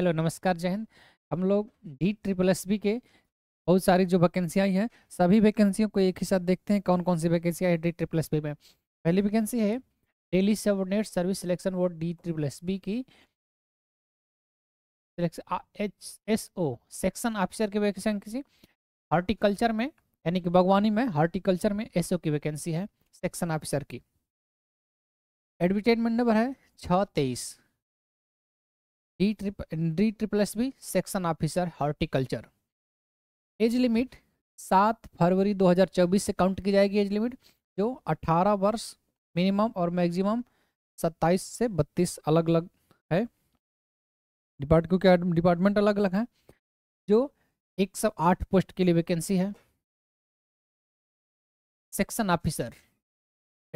hello नमस्कार जय हिंद हम लोग डी ट्रिपल एस बी के बहुत सारी जो वैकेंसी आई हैं सभी वैकेंसियों को एक ही साथ देखते हैं कौन कौन सी वैकेंसी आई है डी ट्रिपल एस बी में पहली वैकेंसी है Delhi subordinate service selection board D triple S B की H S O section officer की वैकेंसी हॉर्टिकल्चर में यानी कि बागवानी में हॉर्टिकल्चर में एसओ की वैकेंसी है सेक्शन ऑफिसर की एडवर्टाइजमेंट नंबर है छः तेईस D trip D triple S B section officer horticulture age limit सात फरवरी 2024 से काउंट की जाएगी एज लिमिट जो 18 वर्ष मिनिमम और मैक्सिमम 27 से 32 अलग अलग है डिपार्ट क्योंकि डिपार्टमेंट अलग अलग है जो एक सौ आठ पोस्ट के लिए वैकेंसी है सेक्शन ऑफिसर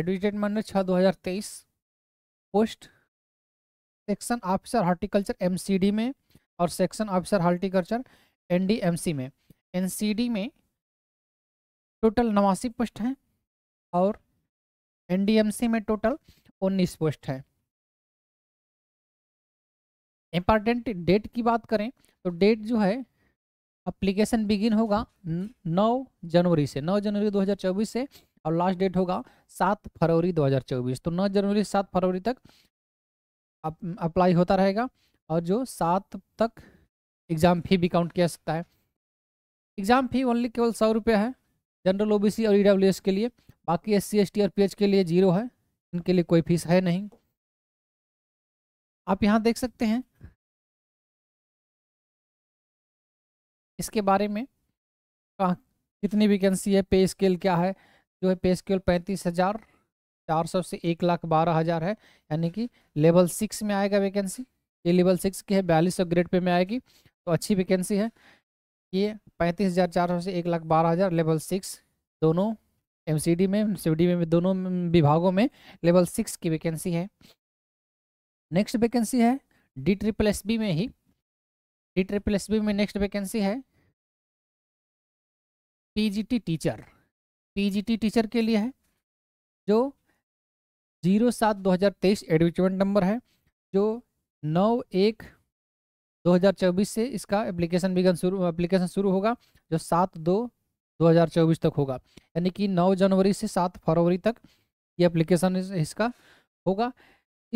एडवर्टाइजमेंट छः दो हज़ार तेईस post section officer horticulture MCD में और सेक्शन ऑफिसर हॉर्टिकल्चर एनडीएमसी में एनसीडी में टोटल नवासी पोस्ट हैं और एनडीएमसी में टोटल उन्नीस पोस्ट हैं इम्पॉर्टेंट डेट की बात करें तो डेट जो है अप्लीकेशन बिगिन होगा 9 जनवरी से 9 जनवरी 2024 से और लास्ट डेट होगा 7 फरवरी 2024 तो 9 जनवरी से 7 फरवरी तक अप्लाई होता रहेगा और जो सात तक एग्ज़ाम फी भी काउंट किया सकता है एग्ज़ाम फी ओनली केवल सौ रुपये है जनरल ओबीसी और ई e के लिए बाकी एस सी और पी के लिए जीरो है इनके लिए कोई फीस है नहीं आप यहाँ देख सकते हैं इसके बारे में कितनी वैकेंसी है पे स्केल क्या है जो है पे स्केल पैंतीस हज़ार चार सौ से एक लाख बारह हज़ार है यानी कि लेवल सिक्स में आएगा वैकेंसी ये लेवल सिक्स की है बयालीस सौ ग्रेड पे में आएगी तो अच्छी वैकेंसी है ये पैंतीस हज़ार चार सौ से एक लाख बारह हज़ार लेवल सिक्स दोनों एमसीडी में डी में दोनों विभागों में लेवल सिक्स की वैकेंसी है नेक्स्ट वैकेंसी है डी ट्रिपल एस बी में ही डी ट्रिपल एस बी में नेक्स्ट वैकेंसी है टी टीचर टी टीचर के लिए है जो जीरो सात दो हज़ार तेईस एडवर्टीजमेंट नंबर है जो नौ एक दो हज़ार चौबीस से इसका एप्लीकेशन बिगन शुरू एप्लीकेशन शुरू होगा जो सात दो दो हज़ार चौबीस तक होगा यानी कि नौ जनवरी से सात फरवरी तक ये एप्लीकेशन इसका होगा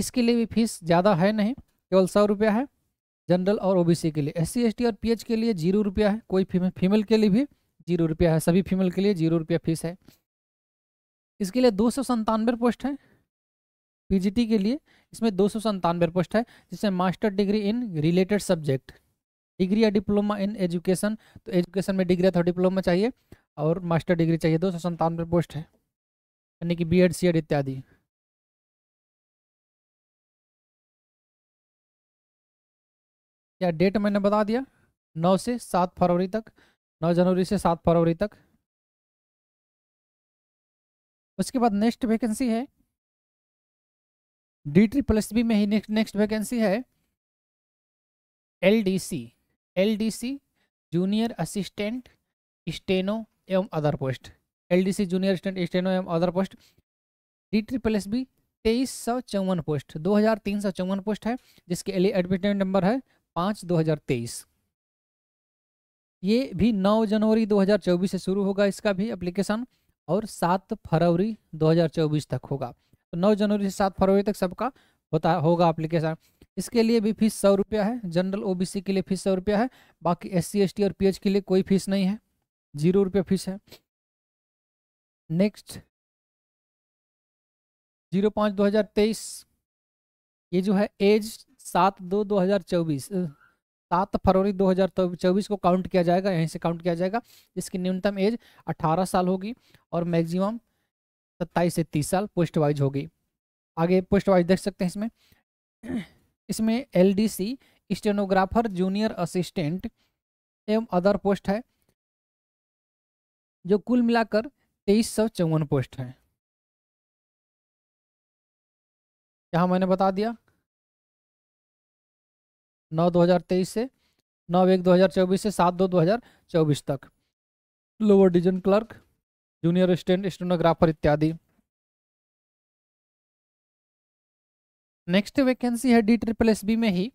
इसके लिए भी फीस ज़्यादा है नहीं केवल सौ रुपया है जनरल और ओबीसी के लिए एस सी और पीएच के लिए जीरो रुपया है कोई फीमेल फीमेल के लिए भी जीरो रुपया है सभी फीमेल के लिए जीरो रुपया फीस है इसके लिए दो सौ संतानवे पोस्ट हैं पीजीटी के लिए इसमें दो सौ संतानवे पोस्ट है जिसमें master degree in related subject degree या डिप्लोमा इन एजुकेशन तो एजुकेशन में डिग्री अथवा डिप्लोमा चाहिए और मास्टर डिग्री चाहिए दो सौ संतानवे पोस्ट है यानी कि बी एड सी एड इत्यादि या डेट मैंने बता दिया नौ से सात फरवरी तक नौ जनवरी से सात फरवरी तक उसके बाद नेक्स्ट वैकेंसी है डी ट्री प्लस बी में ही नेक्स्ट नेक्स्ट वैकेंसी है L D C L D C junior assistant steno एवं other post L D C junior assistant steno एवं other post D tree plus B तेईस सौ चौवन post दो हज़ार तीन सौ चौवन पोस्ट है जिसके लिए एडमिटमेंट नंबर है पाँच दो हज़ार तेईस ये भी नौ जनवरी दो हजार चौबीस से शुरू होगा इसका भी एप्लीकेशन और सात फरवरी दो हजार चौबीस तक होगा तो नौ जनवरी से सात फरवरी तक सबका होता होगा अप्लीकेशन इसके लिए भी फीस सौ रुपया है जनरल ओबीसी के लिए फीस सौ रुपया है बाकी एस सी और पीएच के लिए कोई फीस नहीं है जीरो रुपया फीस है नेक्स्ट जीरो पाँच दो हज़ार तेईस ये जो है एज सात दो दो हज़ार चौबीस सात फरवरी दो हज़ार चौबीस को काउंट किया जाएगा यहीं से काउंट किया जाएगा इसकी न्यूनतम एज अठारह साल होगी और मैक्सिमम सत्ताईस से तीस साल पोस्ट वाइज होगी आगे पोस्ट वाइज देख सकते हैं इसमें इसमें L D C stenographer junior assistant एवं अदर पोस्ट है जो कुल मिलाकर तेईस सौ चौवन पोस्ट हैं यहाँ मैंने बता दिया नौ दो हज़ार तेईस से नौ एक दो हज़ार चौबीस से सात दो दो हज़ार चौबीस तक lower division clerk junior stent stenographer इत्यादि नेक्स्ट वैकेंसी है डी ट्रिपल एस बी में ही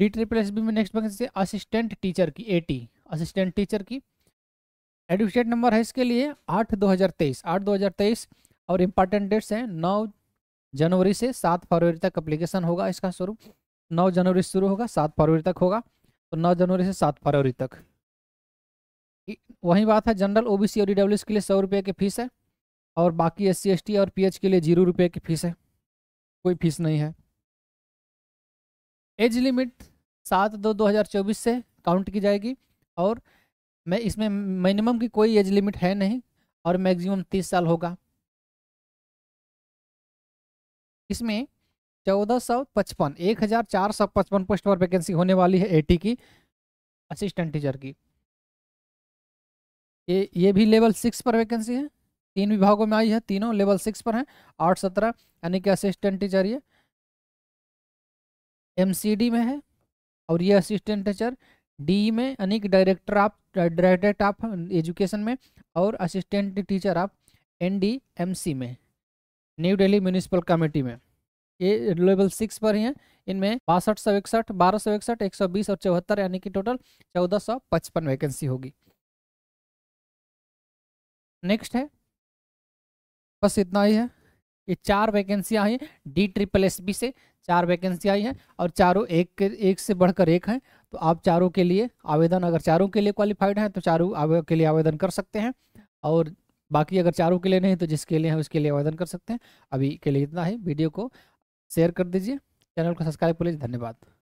डी ट्रिपल एस बी में नेक्स्ट वैकेंसी है असिस्टेंट टीचर की एटी असिस्टेंट टीचर की एडमिटेड नंबर है इसके लिए आठ दो हज़ार तेईस आठ दो हज़ार तेईस और इम्पॉर्टेंट डेट्स हैं नौ जनवरी से सात फरवरी तक अप्लीकेशन होगा इसका शुरू नौ जनवरी से शुरू होगा सात फरवरी तक होगा तो नौ जनवरी से सात फरवरी तक वही बात है जनरल ओबीसी और ईडब्ल्यूएस e के लिए सौ रुपये की फीस है और बाकी एस सी और पीएच के लिए जीरो रुपये की फीस है कोई फीस नहीं है एज लिमिट सात दो दो हज़ार चौबीस से काउंट की जाएगी और मैं इसमें मिनिमम की कोई एज लिमिट है नहीं और मैक्सिमम तीस साल होगा इसमें चौदह सौ पचपन एक हज़ार चार सौ पचपन पोस्ट पर वैकेंसी होने वाली है एटी की असिस्टेंट टीचर की ये ये भी लेवल सिक्स पर वैकेंसी है तीन विभागों में आई है तीनों लेवल सिक्स पर हैं आठ सत्रह यानी कि असिस्टेंट टीचर ये एम में है और ये असिस्टेंट टीचर डी में यानी कि डायरेक्टर आप डायरेक्टर आप एजुकेशन में और असिस्टेंट टीचर आप एन डी एम सी में न्यू दिल्ली म्यूनिसिपल कमेटी में ये लेवल सिक्स पर ही हैं इनमें बासठ सौ इकसठ बारह सौ इकसठ एक सौ बीस और चौहत्तर यानी कि टोटल चौदह सौ पचपन वैकेंसी होगी नेक्स्ट है बस इतना ही है ये चार वैकेंसी आई हैं डी ट्रिपल एस बी से चार वैकेंसी आई हैं और चारों एक एक से बढ़कर एक हैं तो आप चारों के लिए आवेदन अगर चारों के लिए क्वालिफाइड हैं तो चारों के लिए आवेदन कर सकते हैं और बाकी अगर चारों के लिए नहीं तो जिसके लिए हैं उसके लिए आवेदन कर सकते हैं अभी के लिए इतना ही वीडियो को शेयर कर दीजिए चैनल को सब्सक्राइब कर लीजिए धन्यवाद